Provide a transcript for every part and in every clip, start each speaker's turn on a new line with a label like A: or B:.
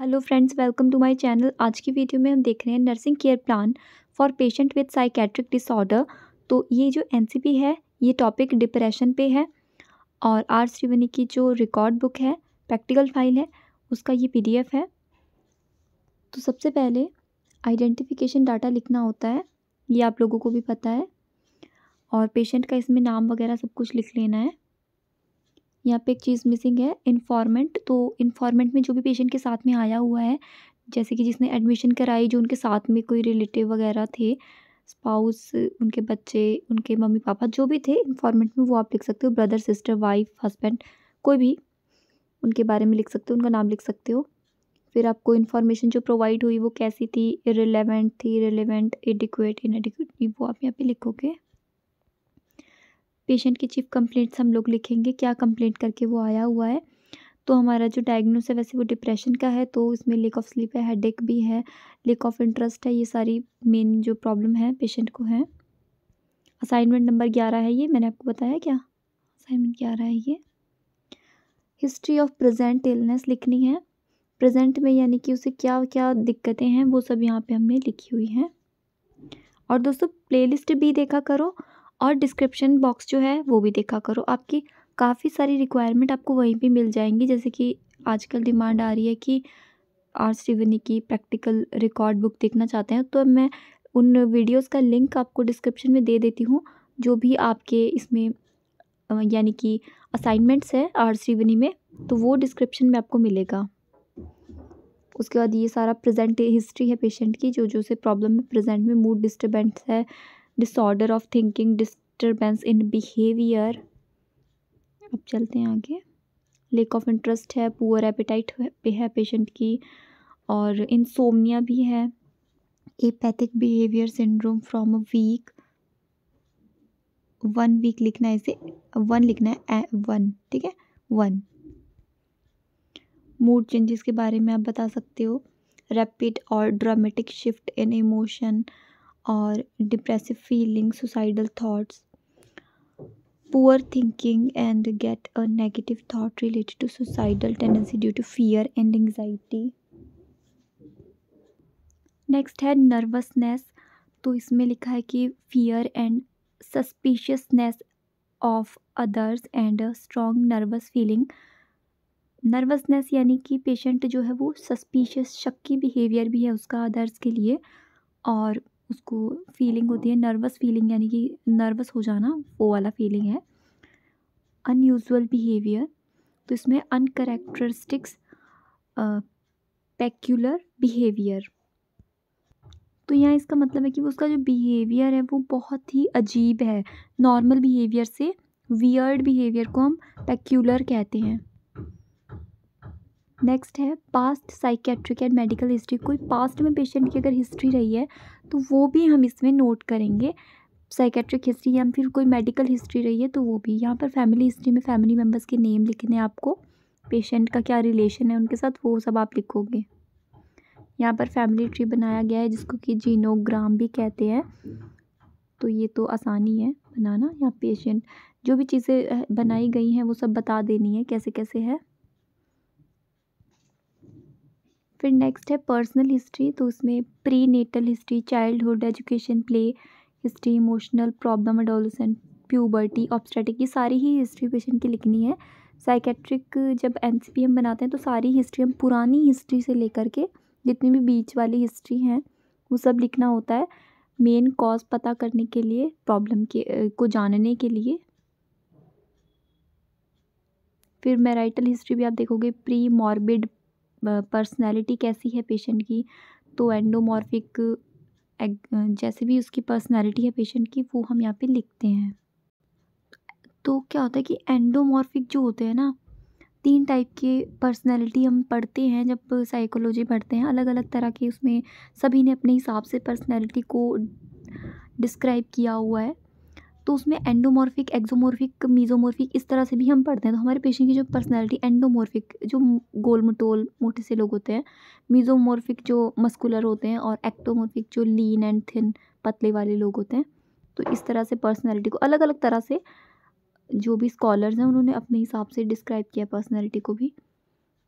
A: Hello friends welcome to my channel आज की video में हम देख रहे हैं nursing care plan for patient with psychiatric disorder तो ये जो एनसीपी है ये टॉपिक डिप्रेशन पे है और आर श्रीवनी की जो रिकॉर्ड बुक है प्रैक्टिकल फाइल है उसका ये पीडीएफ है तो सबसे पहले आइडेंटिफिकेशन डाटा लिखना होता है ये आप लोगों को भी पता है और पेशेंट का इसमें नाम वगैरह सब कुछ लिख लेना है यहाँ पे एक चीज़ मिसिंग है इन्फॉर्मेंट तो इन्फॉर्मेंट में जो भी पेशेंट के साथ में आया हुआ है जैसे कि जिसने एडमिशन कराई जो उनके साथ में कोई रिलेटिव वगैरह थे स्पाउस उनके बच्चे उनके मम्मी पापा जो भी थे इन्फॉर्मेंट में वो आप लिख सकते हो ब्रदर सिस्टर वाइफ हस्बैंड कोई भी उनके बारे में लिख सकते हो उनका नाम लिख सकते हो फिर आपको इन्फॉर्मेशन जो प्रोवाइड हुई वो कैसी थी रिलेवेंट थी रिलेवेंट एडिक्यूट इनएडिक्वेट वो आप यहाँ पे लिखोगे पेशेंट की चीफ कंप्लेंट्स हम लोग लिखेंगे क्या कंप्लेंट करके वो आया हुआ है तो हमारा जो डायग्नोस है वैसे वो डिप्रेशन का है तो इसमें लेक ऑफ स्लीप है हेडेक भी है लेक ऑफ इंटरेस्ट है ये सारी मेन जो प्रॉब्लम है पेशेंट को है असाइनमेंट नंबर ग्यारह है ये मैंने आपको बताया क्या असाइनमेंट ग्यारह है ये हिस्ट्री ऑफ प्रजेंट इलनेस लिखनी है प्रेजेंट में यानी कि उसे क्या क्या दिक्कतें हैं वो सब यहाँ पे हमने लिखी हुई हैं और दोस्तों प्लेलिस्ट भी देखा करो और डिस्क्रिप्शन बॉक्स जो है वो भी देखा करो आपकी काफ़ी सारी रिक्वायरमेंट आपको वहीं पे मिल जाएंगी जैसे कि आजकल डिमांड आ रही है कि आर श्रीवनी की प्रैक्टिकल रिकॉर्ड बुक देखना चाहते हैं तो मैं उन वीडियोस का लिंक आपको डिस्क्रिप्शन में दे देती हूँ जो भी आपके इसमें यानी कि असाइनमेंट्स है आर श्रीवनी में तो वो डिस्क्रिप्शन में आपको मिलेगा उसके बाद ये सारा प्रेजेंट हिस्ट्री है पेशेंट की जो जो से प्रॉब्लम है प्रेजेंट में मूड डिस्टर्बेंस है disorder of thinking disturbance in behaviour अब चलते हैं आगे लेक ऑफ इंटरेस्ट है पुअर एपिटाइट पे है पेशेंट की और इंसोमनिया भी है apathetic behaviour syndrome from a week one week लिखना है इसे वन लिखना है वन ठीक है वन मूड चेंजेस के बारे में आप बता सकते हो रैपिड और ड्रामेटिक शिफ्ट इन इमोशन और depressive feeling suicidal thoughts poor thinking and get a negative thought related to suicidal tendency due to fear and anxiety next है नर्वसनेस तो इसमें लिखा है कि fear and suspiciousness of others and strong nervous feeling nervousness यानी कि patient जो है वो सस्पिशियस शक्की बिहेवियर भी है उसका अदर्स के लिए और उसको फीलिंग अच्छा। होती है नर्वस फीलिंग यानी कि नर्वस हो जाना वो वाला फीलिंग है अनयूजल बिहेवियर तो इसमें अनकरेक्टरिस्टिक्स पैक्यूलर बिहेवियर तो यहाँ इसका मतलब है कि उसका जो बिहेवियर है वो बहुत ही अजीब है नॉर्मल बिहेवियर से वियर्ड बिहेवियर को हम पैक्यूलर कहते हैं नेक्स्ट है past psychiatric and medical history कोई पास्ट में पेशेंट की अगर हिस्ट्री रही है तो वो भी हम इसमें नोट करेंगे साइकेट्रिक हिस्ट्री या फिर कोई मेडिकल हिस्ट्री रही है तो वो भी यहाँ पर फैमिली हिस्ट्री में फैमिली मेम्बर्स के नेम लिखने आपको पेशेंट का क्या रिलेशन है उनके साथ वो सब आप लिखोगे यहाँ पर फैमिली ट्री बनाया गया है जिसको कि जीनोग्राम भी कहते हैं तो ये तो आसानी है बनाना या पेशेंट जो भी चीज़ें बनाई गई हैं वो सब बता देनी है कैसे कैसे है फिर नेक्स्ट है पर्सनल हिस्ट्री तो उसमें prenatal history childhood education play history emotional problem adolescent puberty obstetric ये सारी ही हिस्ट्री पेशेंट की लिखनी है साइकेट्रिक जब एन हम बनाते हैं तो सारी हिस्ट्री हम पुरानी हिस्ट्री से लेकर के जितनी भी बीच वाली हिस्ट्री हैं वो सब लिखना होता है मेन कॉज पता करने के लिए प्रॉब्लम के को जानने के लिए फिर मैराइटल हिस्ट्री भी आप देखोगे प्री मॉर्बिड पर्सनैलिटी कैसी है पेशेंट की तो एंडोमॉर्फिक जैसे भी उसकी पर्सनैलिटी है पेशेंट की वो हम यहाँ पे लिखते हैं तो क्या होता है कि एंडोमॉर्फिक जो होते हैं ना तीन टाइप के पर्सनैलिटी हम पढ़ते हैं जब साइकोलॉजी पढ़ते हैं अलग अलग तरह के उसमें सभी ने अपने हिसाब से पर्सनैलिटी को डिस्क्राइब किया हुआ है तो उसमें एंडोमॉर्फिक एक्जोमॉर्फिक मीजोमॉर्फिक इस तरह से भी हम पढ़ते हैं तो हमारे पेशेंट की जो पर्सनैलिटी एंडोमॉर्फिक जो गोल मटोल मोटे से लोग होते हैं मीजोमॉर्फिक जो मस्कुलर होते हैं और एक्टोमॉर्फिक जो लीन एंड थिन पतले वाले लोग होते हैं तो इस तरह से पर्सनैलिटी को अलग अलग तरह से जो भी स्कॉलर्स हैं उन्होंने अपने हिसाब से डिस्क्राइब किया पर्सनैलिटी को भी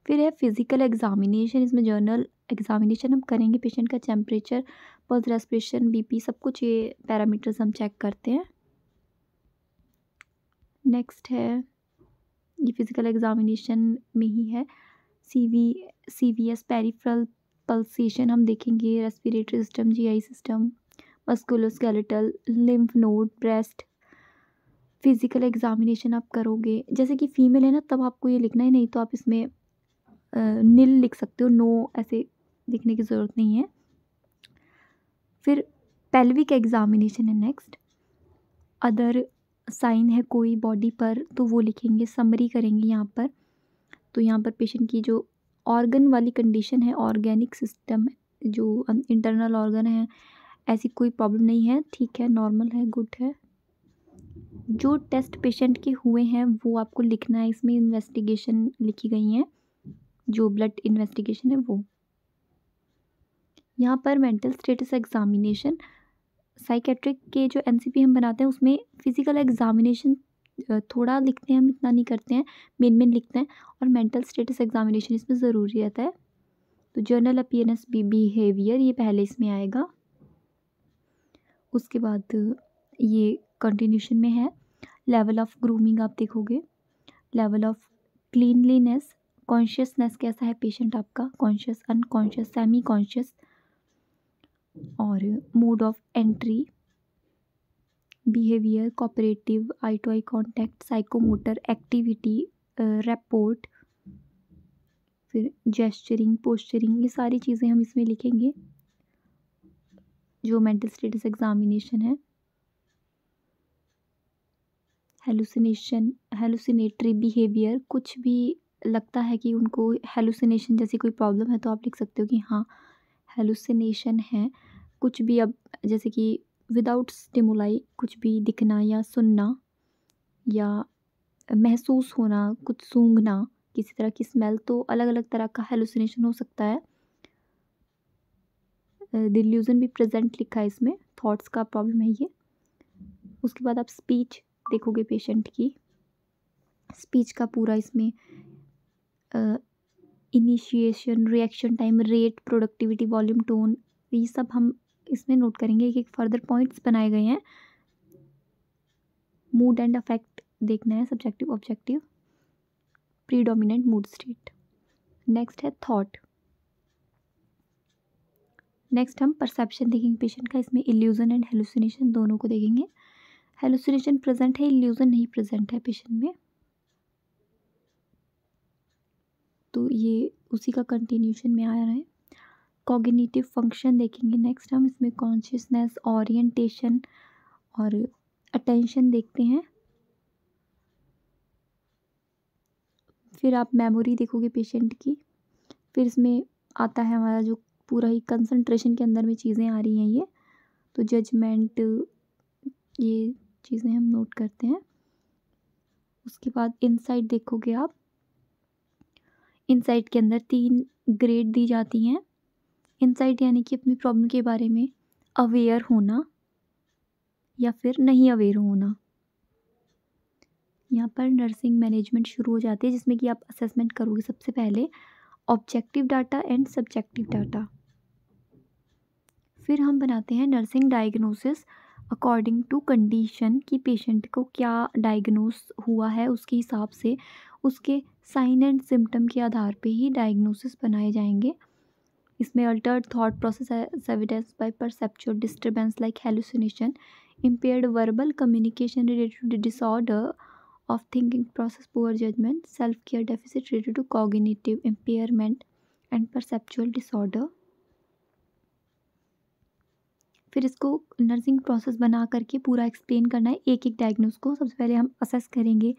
A: फिर है फिज़िकल एग्जामिनेशन इसमें जर्नल एग्जामिनेशन हम करेंगे पेशेंट का टेम्परेचर पल्स रेस्पिरेशन बीपी सब कुछ ये पैरामीटर्स हम चेक करते हैं नेक्स्ट है ये फ़िज़िकल एग्ज़ामिनेशन में ही है C V C V S peripheral pulsation हम देखेंगे respiratory system GI system musculoskeletal lymph node breast physical examination आप करोगे जैसे कि फ़ीमेल है ना तब आपको ये लिखना ही नहीं तो आप इसमें नील लिख सकते हो नो ऐसे लिखने की ज़रूरत नहीं है फिर पेल्विक एग्ज़ामिनेशन है नेक्स्ट अदर साइन है कोई बॉडी पर तो वो लिखेंगे समरी करेंगे यहाँ पर तो यहाँ पर पेशेंट की जो ऑर्गन वाली कंडीशन है ऑर्गेनिक सिस्टम जो इंटरनल अं, ऑर्गन है ऐसी कोई प्रॉब्लम नहीं है ठीक है नॉर्मल है गुड है जो टेस्ट पेशेंट के हुए हैं वो आपको लिखना है इसमें इन्वेस्टिगेशन लिखी गई हैं जो ब्लड इन्वेस्टिगेशन है वो यहाँ पर मेंटल स्टेटस एग्जामिनेशन साइकेट्रिक के जो एन हम बनाते हैं उसमें फ़िज़िकल एग्ज़ामिनेशन थोड़ा लिखते हैं हम इतना नहीं करते हैं मेन मेन लिखते हैं और मेंटल स्टेटस एग्ज़ामिनेशन इसमें ज़रूरी रहता है तो जर्नल अपियरेंस बिहेवियर ये पहले इसमें आएगा उसके बाद ये कंटिन्यूशन में है लेवल ऑफ़ ग्रूमिंग आप देखोगे लेवल ऑफ़ क्लीनलीनेस कॉन्शियसनेस कैसा है पेशेंट आपका कॉन्शियस अनकॉन्शियस सेमी कॉन्शियस और mode of entry behaviour cooperative eye to eye contact psychomotor activity rapport फिर जेस्चरिंग पोस्चरिंग ये सारी चीज़ें हम इसमें लिखेंगे जो मेंटल स्टेटस एग्जामिनेशन है हेलुसिनेशन हेलुसिनेटरी बिहेवियर कुछ भी लगता है कि उनको हेलुसिनेशन जैसी कोई प्रॉब्लम है तो आप लिख सकते हो कि हाँ हेलुसिनेशन है कुछ भी अब जैसे कि विदाउट स्टिमुलाई कुछ भी दिखना या सुनना या महसूस होना कुछ सूंघना किसी तरह की स्मेल तो अलग अलग तरह का हेलुसिनेशन हो सकता है डिल्यूज़न भी प्रेजेंट लिखा है इसमें थॉट्स का प्रॉब्लम है ये उसके बाद आप स्पीच देखोगे पेशेंट की स्पीच का पूरा इसमें initiation reaction time rate productivity volume tone ये सब हम इसमें नोट करेंगे एक एक फर्दर पॉइंट्स बनाए गए हैं मूड एंड अफेक्ट देखना है subjective objective predominant mood state next है थॉट नेक्स्ट हम परसेप्शन देखेंगे पेशेंट का इसमें इल्यूजन एंड हेलुसिनेशन दोनों को देखेंगे हेलुसिनेशन प्रेजेंट है इल्यूजन नहीं प्रेजेंट है पेशेंट में तो ये उसी का कंटिन्यूशन में आ रहा है कॉग्निटिव फंक्शन देखेंगे नेक्स्ट हम इसमें कॉन्शियसनेस ओरिएंटेशन और अटेंशन देखते हैं फिर आप मेमोरी देखोगे पेशेंट की फिर इसमें आता है हमारा जो पूरा ही कंसंट्रेशन के अंदर में चीज़ें आ रही हैं ये तो जजमेंट ये चीज़ें हम नोट करते हैं उसके बाद इनसाइट देखोगे आप इनसाइट के अंदर तीन ग्रेड दी जाती हैं इनसाइट यानी कि अपनी प्रॉब्लम के बारे में अवेयर होना या फिर नहीं अवेयर होना यहाँ पर नर्सिंग मैनेजमेंट शुरू हो जाती है जिसमें कि आप असेसमेंट करोगे सबसे पहले objective data and subjective data फिर हम बनाते हैं nursing diagnosis according to condition कि पेशेंट को क्या डायग्नोस हुआ है उसके हिसाब से उसके साइन एंड सिम्टम के आधार पे ही डायग्नोसिस बनाए जाएंगे इसमें alter thought process evidence by perceptual disturbance like hallucination impaired verbal communication related disorder of thinking process poor judgement self care deficit related to cognitive impairment and perceptual disorder फिर इसको nursing process बना करके पूरा explain करना है एक एक diagnose को सबसे पहले हम असेस करेंगे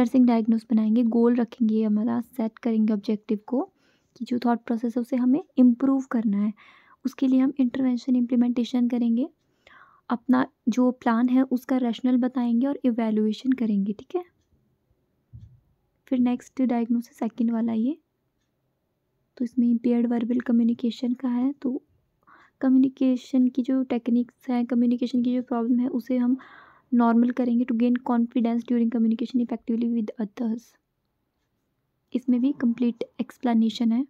A: नर्सिंग डायग्नोस बनाएंगे गोल रखेंगे हमारा सेट करेंगे ऑब्जेक्टिव को कि जो थॉट प्रोसेस है उसे हमें इम्प्रूव करना है उसके लिए हम इंटरवेंशन इम्प्लीमेंटेशन करेंगे अपना जो प्लान है उसका रैशनल बताएंगे और इवेलुएशन करेंगे ठीक है फिर नेक्स्ट डायग्नोसिस सेकंड वाला ये तो इसमें इम्पेयर्ड वर्बल कम्युनिकेशन का है तो कम्युनिकेशन की जो टेक्निक्स हैं कम्युनिकेशन की जो प्रॉब्लम है उसे हम नॉर्मल करेंगे to gain confidence during communication effectively with others इसमें भी कंप्लीट एक्सप्लेनेशन है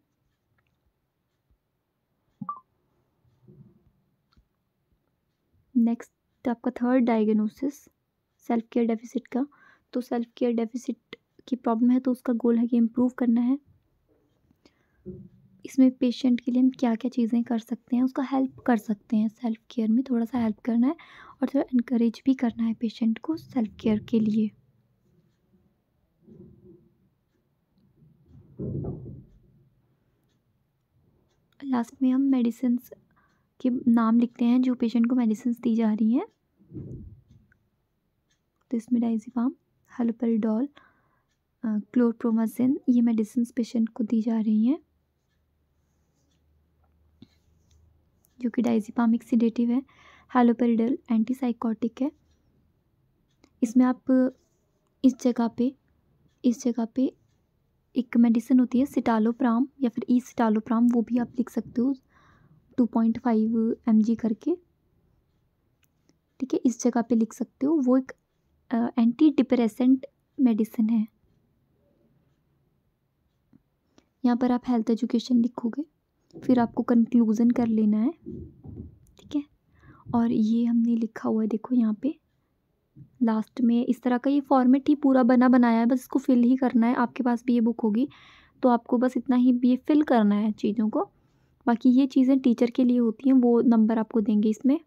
A: नेक्स्ट आपका third diagnosis self care deficit का तो सेल्फ केयर डेफिसिट की प्रॉब्लम है तो उसका गोल है कि इम्प्रूव करना है इसमें पेशेंट के लिए हम क्या क्या चीज़ें कर सकते हैं उसका हेल्प कर सकते हैं सेल्फ केयर में थोड़ा सा हेल्प करना है और थोड़ा इनक्रेज भी करना है पेशेंट को सेल्फ केयर के लिए लास्ट में हम मेडिसिन के नाम लिखते हैं जो पेशेंट को मेडिसिन दी जा रही हैं तो इसमें डाइजीफाम हेलोपेरिडॉल क्लोरप्रोमासिन ये मेडिसिन पेशेंट को दी जा रही हैं जो कि डाइजीपामिक एक्सीडेटिव है हेलोपेरिडल एंटीसाइकोटिक है इसमें आप इस जगह पे इस जगह पे एक मेडिसिन होती है सिटालोप्राम या फिर ई सिटालोप्राम वो भी आप लिख सकते हो two point five M G करके ठीक है इस जगह पे लिख सकते हो वो एक आ, एंटी डिप्रेसेंट मेडिसिन है यहाँ पर आप हेल्थ एजुकेशन लिखोगे फिर आपको कंक्लूज़न कर लेना है ठीक है और ये हमने लिखा हुआ है देखो यहाँ पे लास्ट में इस तरह का ये फॉर्मेट ही पूरा बना बनाया है बस इसको फिल ही करना है आपके पास भी ये बुक होगी तो आपको बस इतना ही ये फिल करना है चीज़ों को बाकी ये चीज़ें टीचर के लिए होती हैं वो नंबर आपको देंगे इसमें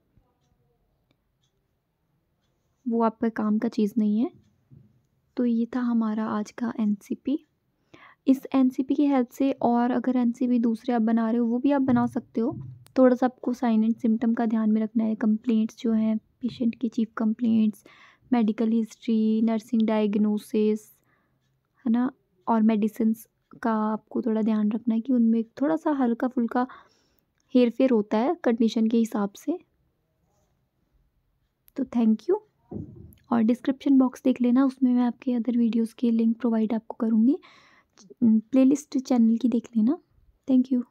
A: वो आपका काम का चीज़ नहीं है तो ये था हमारा आज का एन इस एन की हेल्प से और अगर एन दूसरे आप बना रहे हो वो भी आप बना सकते हो थोड़ा सा आपको साइन एंड सिम्टम का ध्यान में रखना है कंप्लेंट्स जो हैं पेशेंट की chief complaints medical history nursing diagnosis है ना और मेडिसिन का आपको थोड़ा ध्यान रखना है कि उनमें थोड़ा सा हल्का फुल्का हेर फेर होता है कंडीशन के हिसाब से तो थैंक यू और डिस्क्रिप्शन बॉक्स देख लेना उसमें मैं आपके अदर वीडियोस के लिंक प्रोवाइड आपको करूँगी प्लेलिस्ट चैनल की देख लेना थैंक यू